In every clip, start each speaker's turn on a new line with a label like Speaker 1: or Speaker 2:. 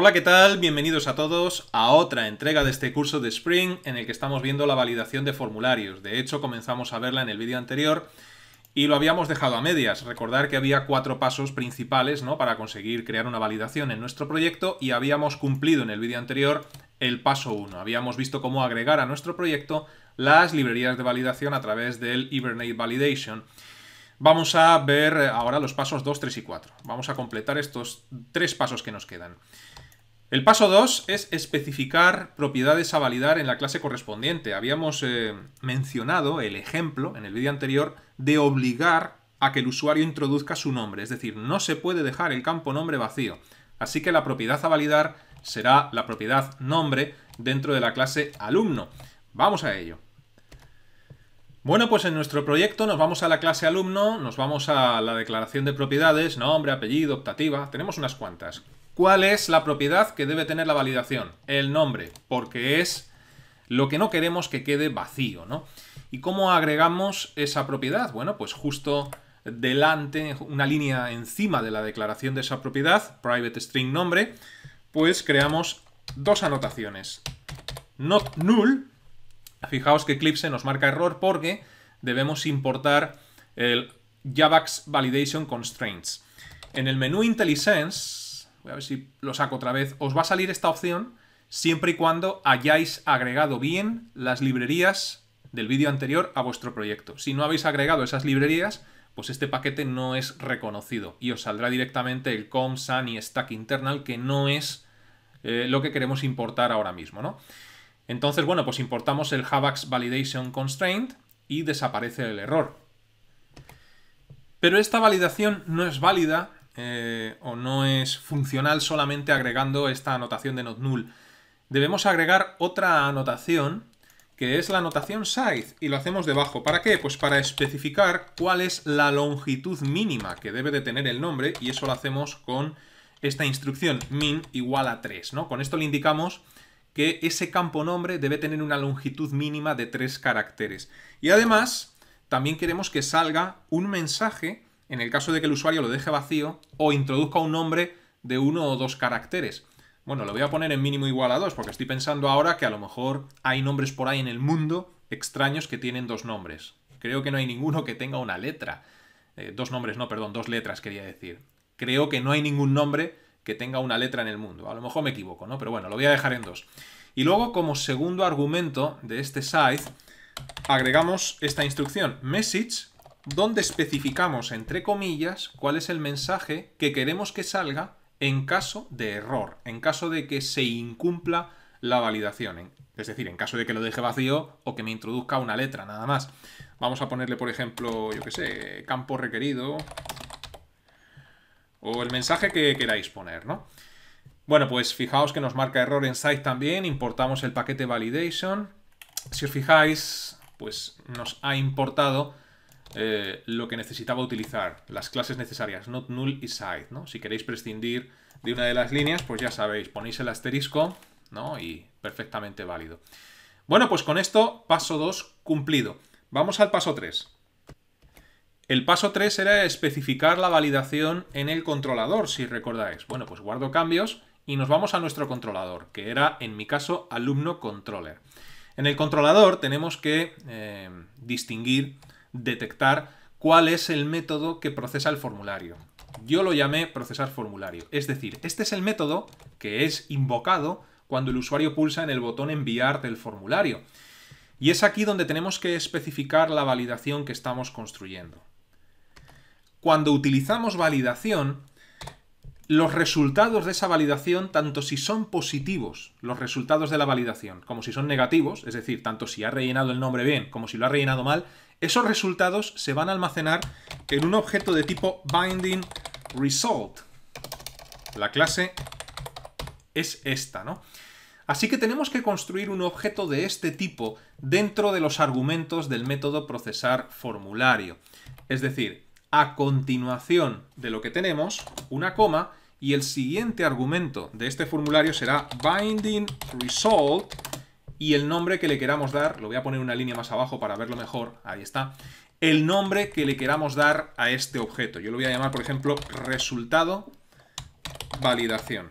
Speaker 1: Hola, ¿qué tal? Bienvenidos a todos a otra entrega de este curso de Spring en el que estamos viendo la validación de formularios. De hecho, comenzamos a verla en el vídeo anterior y lo habíamos dejado a medias. Recordar que había cuatro pasos principales para conseguir crear una validación en nuestro proyecto y habíamos cumplido en el vídeo anterior el paso 1. Habíamos visto cómo agregar a nuestro proyecto las librerías de validación a través del Hibernate Validation. Vamos a ver ahora los pasos 2, 3 y 4. Vamos a completar estos tres pasos que nos quedan. El paso 2 es especificar propiedades a validar en la clase correspondiente. Habíamos eh, mencionado el ejemplo en el vídeo anterior de obligar a que el usuario introduzca su nombre, es decir, no se puede dejar el campo nombre vacío. Así que la propiedad a validar será la propiedad nombre dentro de la clase alumno. Vamos a ello. Bueno, pues en nuestro proyecto nos vamos a la clase alumno, nos vamos a la declaración de propiedades, nombre, apellido, optativa, tenemos unas cuantas. ¿Cuál es la propiedad que debe tener la validación? El nombre, porque es lo que no queremos que quede vacío, ¿no? ¿Y cómo agregamos esa propiedad? Bueno, pues justo delante, una línea encima de la declaración de esa propiedad, private string nombre, pues creamos dos anotaciones. Not null, fijaos que Eclipse nos marca error porque debemos importar el JavaX Validation Constraints. En el menú IntelliSense voy a ver si lo saco otra vez, os va a salir esta opción siempre y cuando hayáis agregado bien las librerías del vídeo anterior a vuestro proyecto. Si no habéis agregado esas librerías, pues este paquete no es reconocido y os saldrá directamente el com, san y stack internal, que no es eh, lo que queremos importar ahora mismo, ¿no? Entonces, bueno, pues importamos el Havax Validation Constraint y desaparece el error. Pero esta validación no es válida eh, o no es funcional solamente agregando esta anotación de not null. Debemos agregar otra anotación que es la anotación size y lo hacemos debajo. ¿Para qué? Pues para especificar cuál es la longitud mínima que debe de tener el nombre y eso lo hacemos con esta instrucción min igual a 3, ¿no? Con esto le indicamos que ese campo nombre debe tener una longitud mínima de 3 caracteres. Y además, también queremos que salga un mensaje en el caso de que el usuario lo deje vacío o introduzca un nombre de uno o dos caracteres. Bueno, lo voy a poner en mínimo igual a dos, porque estoy pensando ahora que a lo mejor hay nombres por ahí en el mundo extraños que tienen dos nombres. Creo que no hay ninguno que tenga una letra. Eh, dos nombres, no, perdón, dos letras quería decir. Creo que no hay ningún nombre que tenga una letra en el mundo. A lo mejor me equivoco, ¿no? Pero bueno, lo voy a dejar en dos. Y luego, como segundo argumento de este size agregamos esta instrucción, message, donde especificamos, entre comillas, cuál es el mensaje que queremos que salga en caso de error, en caso de que se incumpla la validación. Es decir, en caso de que lo deje vacío o que me introduzca una letra, nada más. Vamos a ponerle, por ejemplo, yo qué sé, campo requerido o el mensaje que queráis poner, ¿no? Bueno, pues fijaos que nos marca error en site también, importamos el paquete validation. Si os fijáis, pues nos ha importado eh, lo que necesitaba utilizar, las clases necesarias, not null y side, ¿no? Si queréis prescindir de una de las líneas, pues ya sabéis, ponéis el asterisco, ¿no? Y perfectamente válido. Bueno, pues con esto, paso 2 cumplido. Vamos al paso 3. El paso 3 era especificar la validación en el controlador, si recordáis. Bueno, pues guardo cambios y nos vamos a nuestro controlador, que era, en mi caso, alumno controller. En el controlador tenemos que eh, distinguir detectar cuál es el método que procesa el formulario. Yo lo llamé procesar formulario. Es decir, este es el método que es invocado cuando el usuario pulsa en el botón enviar del formulario. Y es aquí donde tenemos que especificar la validación que estamos construyendo. Cuando utilizamos validación, los resultados de esa validación, tanto si son positivos los resultados de la validación, como si son negativos, es decir, tanto si ha rellenado el nombre bien como si lo ha rellenado mal, esos resultados se van a almacenar en un objeto de tipo binding result. La clase es esta, ¿no? Así que tenemos que construir un objeto de este tipo dentro de los argumentos del método procesar formulario. Es decir, a continuación de lo que tenemos, una coma, y el siguiente argumento de este formulario será binding result y el nombre que le queramos dar, lo voy a poner una línea más abajo para verlo mejor, ahí está, el nombre que le queramos dar a este objeto. Yo lo voy a llamar, por ejemplo, resultado validación.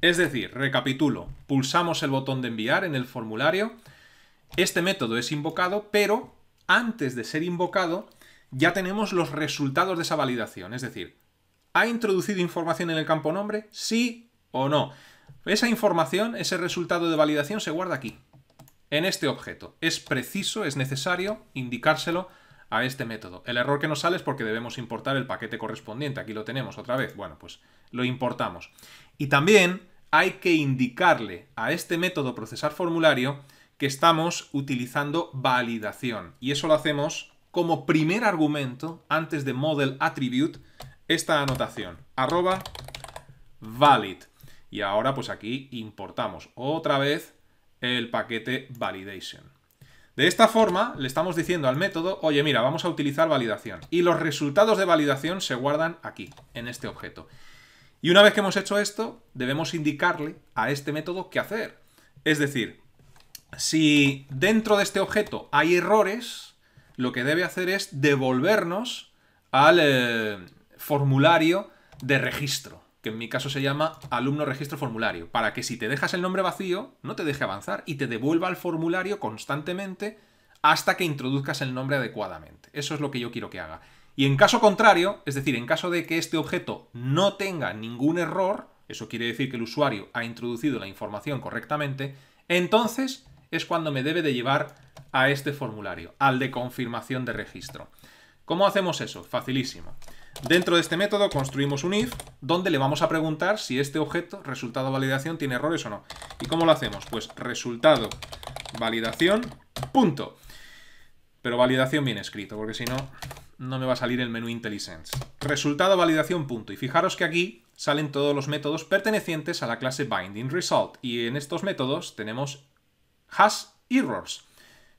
Speaker 1: Es decir, recapitulo, pulsamos el botón de enviar en el formulario, este método es invocado, pero antes de ser invocado ya tenemos los resultados de esa validación, es decir, ¿Ha introducido información en el campo nombre? ¿Sí o no? Esa información, ese resultado de validación se guarda aquí, en este objeto. Es preciso, es necesario indicárselo a este método. El error que nos sale es porque debemos importar el paquete correspondiente. Aquí lo tenemos otra vez. Bueno, pues lo importamos. Y también hay que indicarle a este método procesar formulario que estamos utilizando validación. Y eso lo hacemos como primer argumento antes de model attribute esta anotación, arroba valid. Y ahora pues aquí importamos otra vez el paquete validation. De esta forma le estamos diciendo al método, oye mira, vamos a utilizar validación. Y los resultados de validación se guardan aquí, en este objeto. Y una vez que hemos hecho esto, debemos indicarle a este método qué hacer. Es decir, si dentro de este objeto hay errores, lo que debe hacer es devolvernos al, eh, formulario de registro, que en mi caso se llama alumno registro formulario, para que si te dejas el nombre vacío, no te deje avanzar y te devuelva al formulario constantemente hasta que introduzcas el nombre adecuadamente. Eso es lo que yo quiero que haga. Y en caso contrario, es decir, en caso de que este objeto no tenga ningún error, eso quiere decir que el usuario ha introducido la información correctamente, entonces es cuando me debe de llevar a este formulario, al de confirmación de registro. ¿Cómo hacemos eso? Facilísimo. Dentro de este método construimos un if donde le vamos a preguntar si este objeto, resultado validación, tiene errores o no. ¿Y cómo lo hacemos? Pues resultado validación, punto. Pero validación bien escrito, porque si no, no me va a salir el menú IntelliSense. Resultado validación, punto. Y fijaros que aquí salen todos los métodos pertenecientes a la clase BindingResult. Y en estos métodos tenemos errors.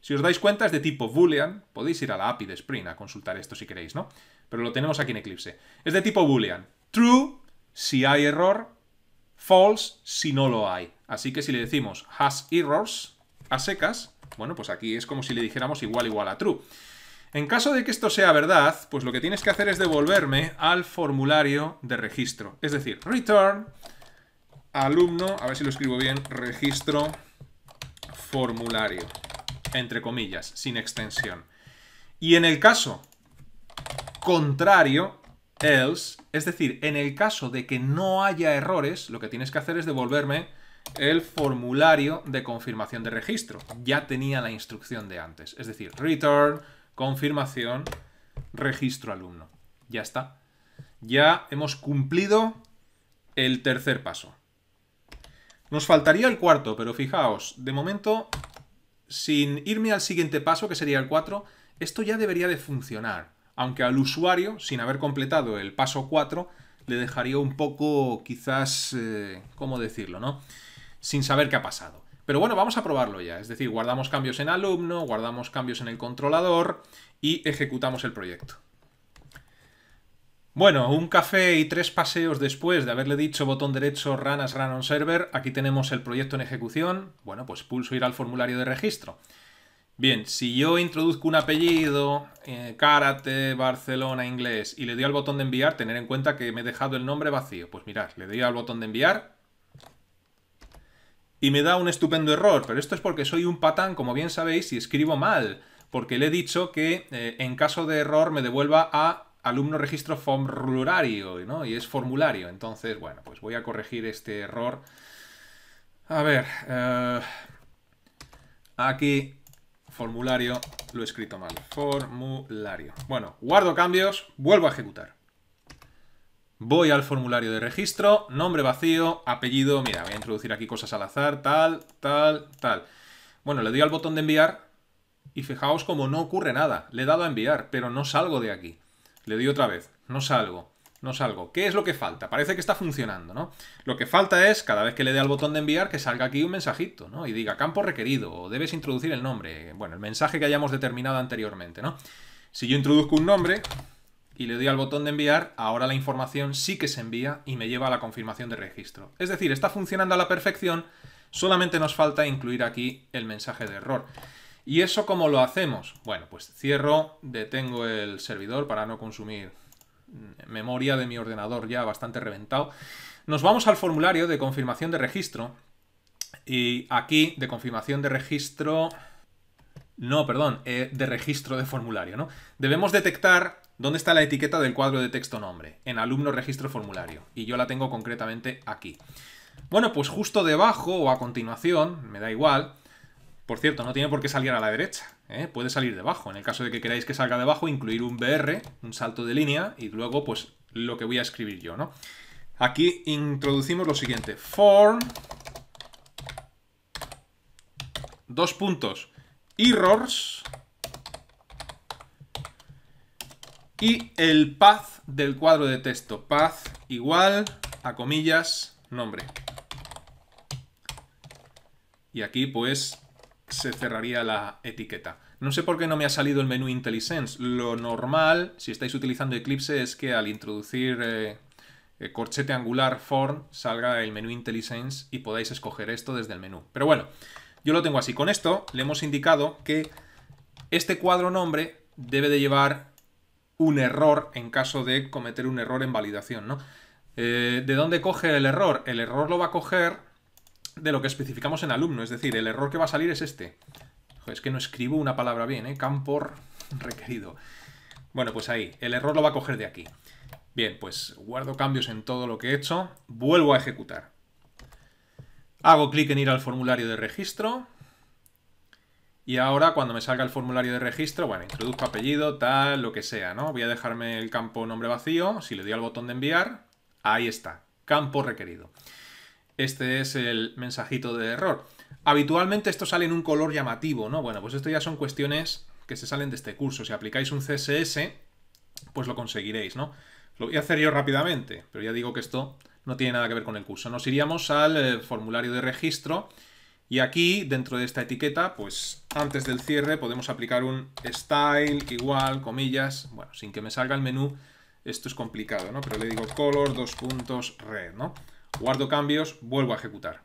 Speaker 1: Si os dais cuenta, es de tipo boolean. Podéis ir a la API de Spring a consultar esto si queréis, ¿no? pero lo tenemos aquí en Eclipse. Es de tipo boolean. True si hay error, false si no lo hay. Así que si le decimos has errors a secas, bueno, pues aquí es como si le dijéramos igual igual a true. En caso de que esto sea verdad, pues lo que tienes que hacer es devolverme al formulario de registro. Es decir, return alumno, a ver si lo escribo bien, registro formulario, entre comillas, sin extensión. Y en el caso contrario, else, es decir, en el caso de que no haya errores, lo que tienes que hacer es devolverme el formulario de confirmación de registro. Ya tenía la instrucción de antes, es decir, return, confirmación, registro alumno. Ya está. Ya hemos cumplido el tercer paso. Nos faltaría el cuarto, pero fijaos, de momento, sin irme al siguiente paso, que sería el 4, esto ya debería de funcionar aunque al usuario, sin haber completado el paso 4, le dejaría un poco, quizás, eh, ¿cómo decirlo, no? Sin saber qué ha pasado. Pero bueno, vamos a probarlo ya. Es decir, guardamos cambios en alumno, guardamos cambios en el controlador y ejecutamos el proyecto. Bueno, un café y tres paseos después de haberle dicho botón derecho Run as Run on Server, aquí tenemos el proyecto en ejecución. Bueno, pues pulso ir al formulario de registro. Bien, si yo introduzco un apellido, eh, karate, Barcelona, inglés, y le doy al botón de enviar, tener en cuenta que me he dejado el nombre vacío. Pues mirad, le doy al botón de enviar y me da un estupendo error, pero esto es porque soy un patán, como bien sabéis, y escribo mal, porque le he dicho que eh, en caso de error me devuelva a alumno registro formulario, ¿no? Y es formulario, entonces, bueno, pues voy a corregir este error. A ver, eh, aquí Formulario, lo he escrito mal. Formulario. Bueno, guardo cambios, vuelvo a ejecutar. Voy al formulario de registro, nombre vacío, apellido, mira, voy a introducir aquí cosas al azar, tal, tal, tal. Bueno, le doy al botón de enviar y fijaos como no ocurre nada. Le he dado a enviar, pero no salgo de aquí. Le doy otra vez, no salgo no salgo. ¿Qué es lo que falta? Parece que está funcionando, ¿no? Lo que falta es, cada vez que le dé al botón de enviar, que salga aquí un mensajito, ¿no? Y diga campo requerido, o debes introducir el nombre. Bueno, el mensaje que hayamos determinado anteriormente, ¿no? Si yo introduzco un nombre y le doy al botón de enviar, ahora la información sí que se envía y me lleva a la confirmación de registro. Es decir, está funcionando a la perfección, solamente nos falta incluir aquí el mensaje de error. ¿Y eso cómo lo hacemos? Bueno, pues cierro, detengo el servidor para no consumir memoria de mi ordenador ya bastante reventado. Nos vamos al formulario de confirmación de registro. Y aquí, de confirmación de registro... No, perdón, eh, de registro de formulario, ¿no? Debemos detectar dónde está la etiqueta del cuadro de texto nombre, en alumno registro formulario. Y yo la tengo concretamente aquí. Bueno, pues justo debajo o a continuación, me da igual, por cierto, no tiene por qué salir a la derecha, ¿eh? puede salir debajo. En el caso de que queráis que salga debajo, incluir un BR, un salto de línea, y luego pues lo que voy a escribir yo, ¿no? Aquí introducimos lo siguiente, form, dos puntos, errors, y el path del cuadro de texto, path igual a comillas, nombre. Y aquí pues se cerraría la etiqueta. No sé por qué no me ha salido el menú IntelliSense. Lo normal, si estáis utilizando Eclipse, es que al introducir eh, eh, corchete angular form salga el menú IntelliSense y podáis escoger esto desde el menú. Pero bueno, yo lo tengo así. Con esto le hemos indicado que este cuadro nombre debe de llevar un error en caso de cometer un error en validación, ¿no? Eh, ¿De dónde coge el error? El error lo va a coger de lo que especificamos en alumno. Es decir, el error que va a salir es este. es que no escribo una palabra bien, ¿eh? Campor requerido. Bueno, pues ahí. El error lo va a coger de aquí. Bien, pues guardo cambios en todo lo que he hecho. Vuelvo a ejecutar. Hago clic en ir al formulario de registro. Y ahora, cuando me salga el formulario de registro, bueno, introduzco apellido, tal, lo que sea, ¿no? Voy a dejarme el campo nombre vacío. Si le doy al botón de enviar, ahí está. Campo requerido este es el mensajito de error. Habitualmente esto sale en un color llamativo, ¿no? Bueno, pues esto ya son cuestiones que se salen de este curso. Si aplicáis un CSS, pues lo conseguiréis, ¿no? Lo voy a hacer yo rápidamente, pero ya digo que esto no tiene nada que ver con el curso. Nos iríamos al eh, formulario de registro y aquí, dentro de esta etiqueta, pues antes del cierre podemos aplicar un style igual, comillas, bueno, sin que me salga el menú, esto es complicado, ¿no? Pero le digo color, dos puntos, red, ¿no? guardo cambios, vuelvo a ejecutar.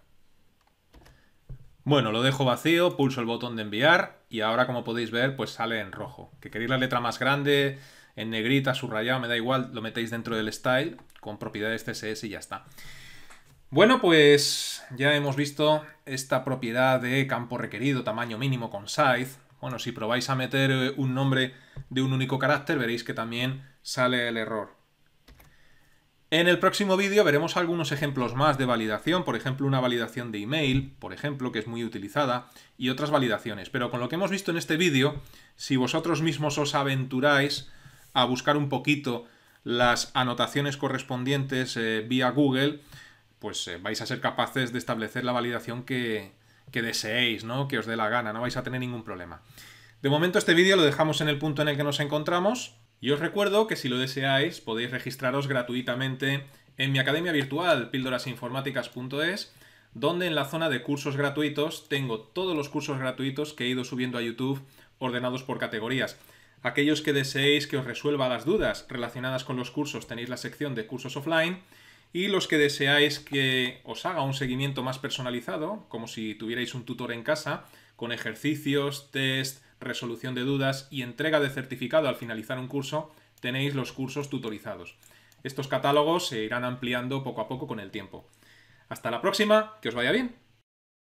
Speaker 1: Bueno, lo dejo vacío, pulso el botón de enviar y ahora como podéis ver pues sale en rojo. Que queréis la letra más grande, en negrita, subrayado, me da igual, lo metéis dentro del style con propiedades CSS y ya está. Bueno, pues ya hemos visto esta propiedad de campo requerido, tamaño mínimo con size. Bueno, si probáis a meter eh, un nombre de un único carácter veréis que también sale el error. En el próximo vídeo veremos algunos ejemplos más de validación, por ejemplo una validación de email, por ejemplo, que es muy utilizada, y otras validaciones. Pero con lo que hemos visto en este vídeo, si vosotros mismos os aventuráis a buscar un poquito las anotaciones correspondientes eh, vía Google, pues eh, vais a ser capaces de establecer la validación que, deseéis, ¿no? que os dé la gana, no vais a tener ningún problema. De momento este vídeo lo dejamos en el punto en el que nos encontramos. Y os recuerdo que si lo deseáis podéis registraros gratuitamente en mi academia virtual píldorasinformáticas.es, donde en la zona de cursos gratuitos tengo todos los cursos gratuitos que he ido subiendo a YouTube ordenados por categorías. Aquellos que deseéis que os resuelva las dudas relacionadas con los cursos tenéis la sección de cursos offline y los que deseáis que os haga un seguimiento más personalizado, como si tuvierais un tutor en casa, con ejercicios, test, resolución de dudas y entrega de certificado al finalizar un curso, tenéis los cursos tutorizados. Estos catálogos se irán ampliando poco a poco con el tiempo. Hasta la próxima, que os vaya bien.